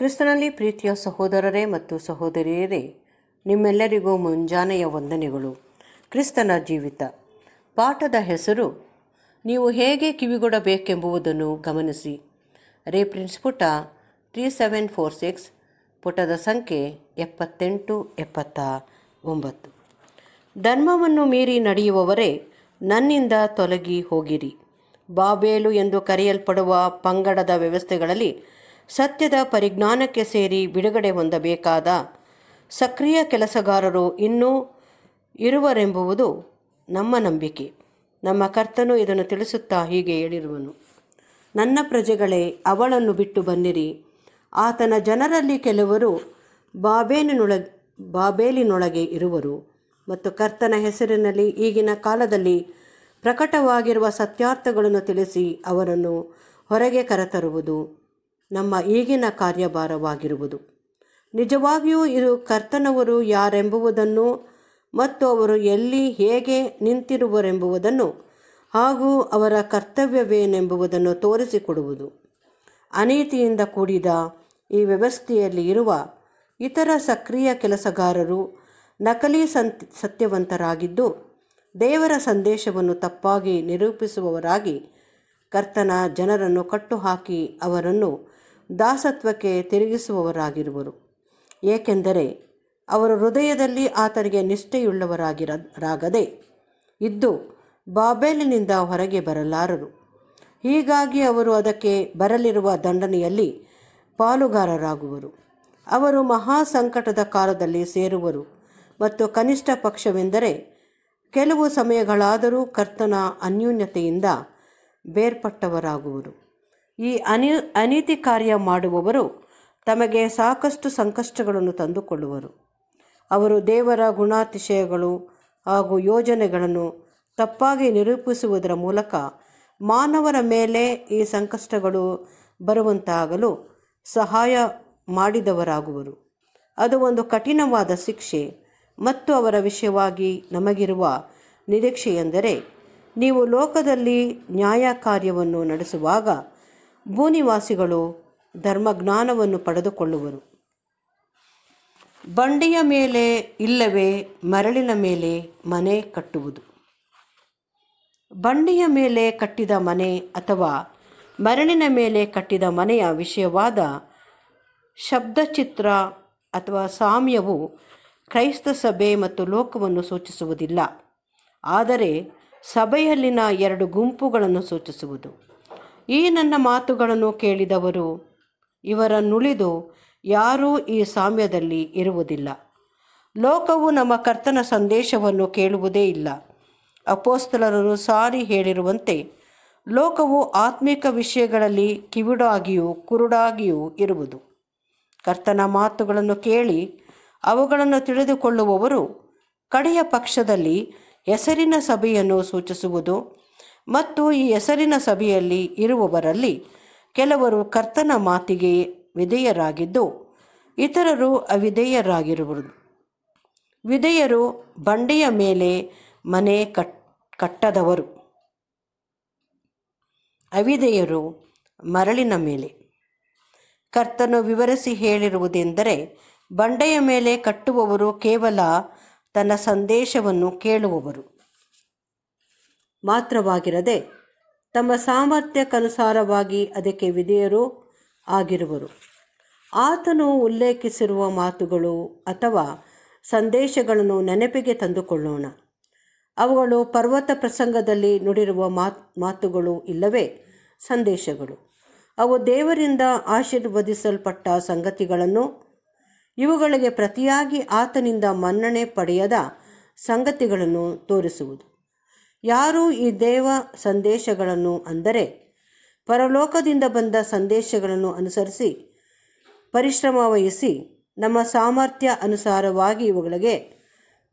ಕ್ರಿಸ್ತನಲ್ಲಿ ಪ್ರೀತಿಯ ಸಹೋದರರೇ ಮತ್ತು ಸಹೋದರಿಯರೇ ನಿಮ್ಮೆಲ್ಲರಿಗೂ ಮುಂಜಾನೆಯ ವಂದನೆಗಳು ಕ್ರಿಸ್ತನ ಜೀವಿತ ಪಾಠದ ಹೆಸರು ನೀವು ಹೇಗೆ ಕಿವಿಗೊಡಬೇಕೆಂಬುದನ್ನು ಗಮನಿಸಿ ರೇಫ್ರೆನ್ಸ್ ಪುಟ ತ್ರೀ ಸೆವೆನ್ ಫೋರ್ ಸಿಕ್ಸ್ ಪುಟದ ಸಂಖ್ಯೆ ಎಪ್ಪತ್ತೆಂಟು ಎಪ್ಪತ್ತ ಒಂಬತ್ತು ಧರ್ಮವನ್ನು ಮೀರಿ ನಡೆಯುವವರೇ ನನ್ನಿಂದ ತೊಲಗಿ ಹೋಗಿರಿ ಬಾಬೇಲು ಎಂದು ಕರೆಯಲ್ಪಡುವ ಪಂಗಡದ ವ್ಯವಸ್ಥೆಗಳಲ್ಲಿ ಸತ್ಯದ ಪರಿಜ್ಞಾನಕ್ಕೆ ಸೇರಿ ಬಿಡುಗಡೆ ಹೊಂದಬೇಕಾದ ಸಕ್ರಿಯ ಕೆಲಸಗಾರರು ಇನ್ನೂ ಇರುವರೆಂಬುವುದು ನಮ್ಮ ನಂಬಿಕೆ ನಮ್ಮ ಕರ್ತನು ಇದನ್ನು ತಿಳಿಸುತ್ತಾ ಹೀಗೆ ಹೇಳಿರುವನು ನನ್ನ ಪ್ರಜೆಗಳೇ ಅವಳನ್ನು ಬಿಟ್ಟು ಬನ್ನಿರಿ ಆತನ ಜನರಲ್ಲಿ ಕೆಲವರು ಬಾಬೇಲಿನೊಳ ಬಾಬೇಲಿನೊಳಗೆ ಇರುವರು ಮತ್ತು ಕರ್ತನ ಹೆಸರಿನಲ್ಲಿ ಈಗಿನ ಕಾಲದಲ್ಲಿ ಪ್ರಕಟವಾಗಿರುವ ಸತ್ಯಾರ್ಥಗಳನ್ನು ತಿಳಿಸಿ ಅವರನ್ನು ಹೊರಗೆ ಕರೆತರುವುದು ನಮ್ಮ ಈಗಿನ ಕಾರ್ಯಭಾರವಾಗಿರುವುದು ನಿಜವಾಗಿಯೂ ಇದು ಕರ್ತನವರು ಯಾರೆಂಬುವುದನ್ನು ಮತ್ತು ಅವರು ಎಲ್ಲಿ ಹೇಗೆ ನಿಂತಿರುವರೆಂಬುವುದನ್ನು ಹಾಗೂ ಅವರ ಕರ್ತವ್ಯವೇನೆಂಬುದನ್ನು ತೋರಿಸಿಕೊಡುವುದು ಅನೀತಿಯಿಂದ ಕೂಡಿದ ಈ ವ್ಯವಸ್ಥೆಯಲ್ಲಿ ಇರುವ ಇತರ ಸಕ್ರಿಯ ಕೆಲಸಗಾರರು ನಕಲಿ ಸಂತ್ ಸತ್ಯವಂತರಾಗಿದ್ದು ದೇವರ ಸಂದೇಶವನ್ನು ತಪ್ಪಾಗಿ ನಿರೂಪಿಸುವವರಾಗಿ ಕರ್ತನ ಜನರನ್ನು ಕಟ್ಟುಹಾಕಿ ಅವರನ್ನು ದಾಸತ್ವಕ್ಕೆ ತಿರುಗಿಸುವವರಾಗಿರುವರು ಏಕೆಂದರೆ ಅವರ ಹೃದಯದಲ್ಲಿ ಆತನಿಗೆ ನಿಷ್ಠೆಯುಳ್ಳವರಾಗಿರಾಗದೆ ಇದ್ದು ಬಾಬೇಲಿನಿಂದ ಹೊರಗೆ ಬರಲಾರರು ಹೀಗಾಗಿ ಅವರು ಅದಕ್ಕೆ ಬರಲಿರುವ ದಂಡನೆಯಲ್ಲಿ ಪಾಲುಗಾರರಾಗುವರು ಅವರು ಮಹಾ ಸಂಕಟದ ಕಾಲದಲ್ಲಿ ಸೇರುವರು ಮತ್ತು ಕನಿಷ್ಠ ಪಕ್ಷವೆಂದರೆ ಕೆಲವು ಸಮಯಗಳಾದರೂ ಕರ್ತನ ಅನ್ಯೂನ್ಯತೆಯಿಂದ ಬೇರ್ಪಟ್ಟವರಾಗುವರು ಈ ಅನಿ ಅನೀತಿ ಕಾರ್ಯ ಮಾಡುವವರು ತಮಗೆ ಸಾಕಷ್ಟು ಸಂಕಷ್ಟಗಳನ್ನು ತಂದುಕೊಳ್ಳುವರು ಅವರು ದೇವರ ಗುಣಾತಿಶಯಗಳು ಹಾಗೂ ಯೋಜನೆಗಳನ್ನು ತಪ್ಪಾಗಿ ನಿರೂಪಿಸುವುದರ ಮೂಲಕ ಮಾನವರ ಮೇಲೆ ಈ ಸಂಕಷ್ಟಗಳು ಬರುವಂತಾಗಲು ಸಹಾಯ ಮಾಡಿದವರಾಗುವರು ಅದು ಒಂದು ಕಠಿಣವಾದ ಶಿಕ್ಷೆ ಮತ್ತು ಅವರ ವಿಷಯವಾಗಿ ನಮಗಿರುವ ನಿರೀಕ್ಷೆಯೆಂದರೆ ನೀವು ಲೋಕದಲ್ಲಿ ನ್ಯಾಯ ಕಾರ್ಯವನ್ನು ನಡೆಸುವಾಗ ಭೂನಿವಾಸಿಗಳು ಧರ್ಮಜ್ಞಾನವನ್ನು ಪಡೆದುಕೊಳ್ಳುವರು ಬಂಡಿಯ ಮೇಲೆ ಇಲ್ಲವೇ ಮರಳಿನ ಮೇಲೆ ಮನೆ ಕಟ್ಟುವುದು ಬಂಡಿಯ ಮೇಲೆ ಕಟ್ಟಿದ ಮನೆ ಅಥವಾ ಮರಳಿನ ಮೇಲೆ ಕಟ್ಟಿದ ಮನೆಯ ವಿಷಯವಾದ ಶಬ್ದಚಿತ್ರ ಅಥವಾ ಸಾಮ್ಯವು ಕ್ರೈಸ್ತ ಸಭೆ ಮತ್ತು ಲೋಕವನ್ನು ಸೂಚಿಸುವುದಿಲ್ಲ ಆದರೆ ಸಭೆಯಲ್ಲಿನ ಎರಡು ಗುಂಪುಗಳನ್ನು ಸೂಚಿಸುವುದು ಈ ನನ್ನ ಮಾತುಗಳನ್ನು ಕೇಳಿದವರು ನುಳಿದು ಯಾರೂ ಈ ಸಾಮ್ಯದಲ್ಲಿ ಇರುವುದಿಲ್ಲ ಲೋಕವು ನಮ್ಮ ಕರ್ತನ ಸಂದೇಶವನ್ನು ಕೇಳುವುದೇ ಇಲ್ಲ ಅಪೋಸ್ತಲರರು ಸಾರಿ ಹೇಳಿರುವಂತೆ ಲೋಕವು ಆತ್ಮಿಕ ವಿಷಯಗಳಲ್ಲಿ ಕಿವಿಡಾಗಿಯೂ ಕುರುಡಾಗಿಯೂ ಇರುವುದು ಕರ್ತನ ಮಾತುಗಳನ್ನು ಕೇಳಿ ಅವುಗಳನ್ನು ತಿಳಿದುಕೊಳ್ಳುವವರು ಕಡೆಯ ಪಕ್ಷದಲ್ಲಿ ಹೆಸರಿನ ಸಭೆಯನ್ನು ಸೂಚಿಸುವುದು ಮತ್ತು ಈ ಹೆಸರಿನ ಸಭೆಯಲ್ಲಿ ಇರುವವರಲ್ಲಿ ಕೆಲವರು ಕರ್ತನ ಮಾತಿಗೆ ವಿಧೇಯರಾಗಿದ್ದು ಇತರರು ಅವಿಧೇಯರಾಗಿರುವುದು ವಿಧೇಯರು ಬಂಡೆಯ ಮೇಲೆ ಮನೆ ಕಟ್ ಕಟ್ಟದವರು ಅವಿಧೇಯರು ಮರಳಿನ ಮೇಲೆ ಕರ್ತನು ವಿವರಿಸಿ ಹೇಳಿರುವುದೆಂದರೆ ಬಂಡೆಯ ಮೇಲೆ ಕಟ್ಟುವವರು ಕೇವಲ ತನ್ನ ಸಂದೇಶವನ್ನು ಕೇಳುವವರು ಮಾತ್ರವಾಗಿರದೆ ತಮ್ಮ ಸಾಮರ್ಥ್ಯಕ್ಕನುಸಾರವಾಗಿ ಅದಕ್ಕೆ ವಿಧೇಯರು ಆಗಿರುವರು ಆತನು ಉಲ್ಲೇಖಿಸಿರುವ ಮಾತುಗಳು ಅಥವಾ ಸಂದೇಶಗಳನ್ನು ನೆನಪಿಗೆ ತಂದುಕೊಳ್ಳೋಣ ಅವುಗಳು ಪರ್ವತ ಪ್ರಸಂಗದಲ್ಲಿ ನುಡಿರುವ ಮಾತುಗಳು ಇಲ್ಲವೇ ಸಂದೇಶಗಳು ಅವು ದೇವರಿಂದ ಆಶೀರ್ವದಿಸಲ್ಪಟ್ಟ ಸಂಗತಿಗಳನ್ನು ಇವುಗಳಿಗೆ ಪ್ರತಿಯಾಗಿ ಆತನಿಂದ ಮನ್ನಣೆ ಪಡೆಯದ ಸಂಗತಿಗಳನ್ನು ತೋರಿಸುವುದು ಯಾರು ಈ ದೇವ ಸಂದೇಶಗಳನ್ನು ಅಂದರೆ ಪರಲೋಕದಿಂದ ಬಂದ ಸಂದೇಶಗಳನ್ನು ಅನುಸರಿಸಿ ಪರಿಶ್ರಮ ವಹಿಸಿ ನಮ್ಮ ಸಾಮರ್ಥ್ಯ ಅನುಸಾರವಾಗಿ ಇವುಗಳಿಗೆ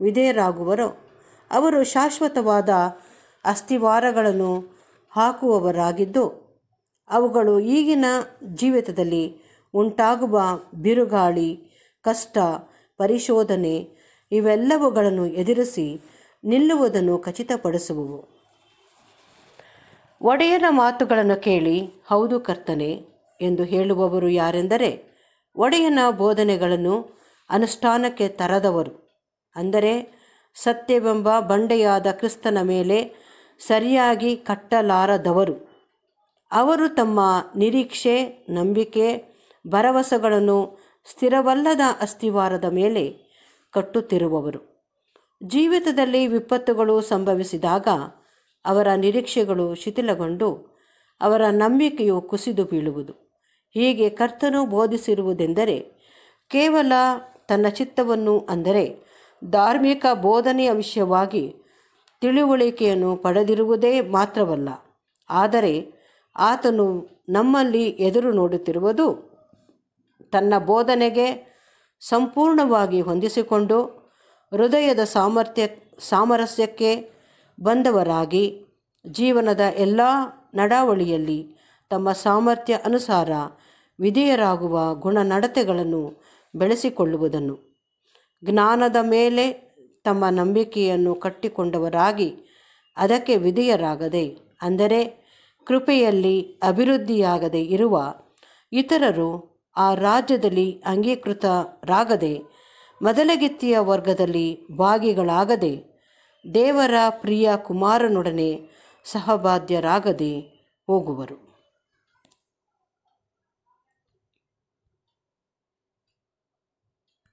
ವಿಧೇಯರಾಗುವರು ಅವರು ಶಾಶ್ವತವಾದ ಅಸ್ಥಿವಾರಗಳನ್ನು ಹಾಕುವವರಾಗಿದ್ದು ಅವುಗಳು ಈಗಿನ ಜೀವಿತದಲ್ಲಿ ಉಂಟಾಗುವ ಬಿರುಗಾಳಿ ಕಷ್ಟ ಪರಿಶೋಧನೆ ಇವೆಲ್ಲವುಗಳನ್ನು ಎದುರಿಸಿ ನಿಲ್ಲುವುದನ್ನು ಖಚಿತಪಡಿಸುವವು ಒಡೆಯನ ಮಾತುಗಳನ್ನು ಕೇಳಿ ಹೌದು ಕರ್ತನೆ ಎಂದು ಹೇಳುವವರು ಯಾರೆಂದರೆ ಒಡೆಯನ ಬೋಧನೆಗಳನ್ನು ಅನುಷ್ಠಾನಕ್ಕೆ ತರದವರು ಅಂದರೆ ಸತ್ಯವೆಂಬ ಬಂಡೆಯಾದ ಕ್ರಿಸ್ತನ ಮೇಲೆ ಸರಿಯಾಗಿ ಕಟ್ಟಲಾರದವರು ಅವರು ತಮ್ಮ ನಿರೀಕ್ಷೆ ನಂಬಿಕೆ ಭರವಸೆಗಳನ್ನು ಸ್ಥಿರವಲ್ಲದ ಅಸ್ಥಿವಾರದ ಮೇಲೆ ಕಟ್ಟುತ್ತಿರುವವರು ಜೀವಿತದಲ್ಲಿ ವಿಪತ್ತುಗಳು ಸಂಭವಿಸಿದಾಗ ಅವರ ನಿರೀಕ್ಷೆಗಳು ಶಿಥಿಲಗೊಂಡು ಅವರ ನಂಬಿಕೆಯು ಕುಸಿದು ಬೀಳುವುದು ಹೀಗೆ ಕರ್ತನು ಬೋಧಿಸಿರುವುದೆಂದರೆ ಕೇವಲ ತನ್ನ ಚಿತ್ತವನ್ನು ಅಂದರೆ ಧಾರ್ಮಿಕ ಬೋಧನೆಯ ವಿಷಯವಾಗಿ ತಿಳಿವಳಿಕೆಯನ್ನು ಪಡೆದಿರುವುದೇ ಮಾತ್ರವಲ್ಲ ಆದರೆ ಆತನು ನಮ್ಮಲ್ಲಿ ಎದುರು ನೋಡುತ್ತಿರುವುದು ತನ್ನ ಬೋಧನೆಗೆ ಸಂಪೂರ್ಣವಾಗಿ ಹೊಂದಿಸಿಕೊಂಡು ಹೃದಯದ ಸಾಮರ್ಥ್ಯ ಸಾಮರಸ್ಯಕ್ಕೆ ಬಂದವರಾಗಿ ಜೀವನದ ಎಲ್ಲ ನಡಾವಳಿಯಲ್ಲಿ ತಮ್ಮ ಸಾಮರ್ಥ್ಯ ಅನುಸಾರ ವಿಧೇಯರಾಗುವ ಗುಣನಡತೆಗಳನ್ನು ಬೆಳೆಸಿಕೊಳ್ಳುವುದನ್ನು ಜ್ಞಾನದ ಮೇಲೆ ತಮ್ಮ ನಂಬಿಕೆಯನ್ನು ಕಟ್ಟಿಕೊಂಡವರಾಗಿ ಅದಕ್ಕೆ ವಿಧೇಯರಾಗದೆ ಅಂದರೆ ಕೃಪೆಯಲ್ಲಿ ಅಭಿವೃದ್ಧಿಯಾಗದೆ ಇರುವ ಇತರರು ಆ ರಾಜ್ಯದಲ್ಲಿ ಅಂಗೀಕೃತರಾಗದೆ ಮೊದಲಗೆತ್ತಿಯ ವರ್ಗದಲ್ಲಿ ಭಾಗಿಗಳಾಗದೆ ದೇವರ ಪ್ರಿಯ ಕುಮಾರನೊಡನೆ ಸಹಬಾಧ್ಯರಾಗದೆ ಹೋಗುವರು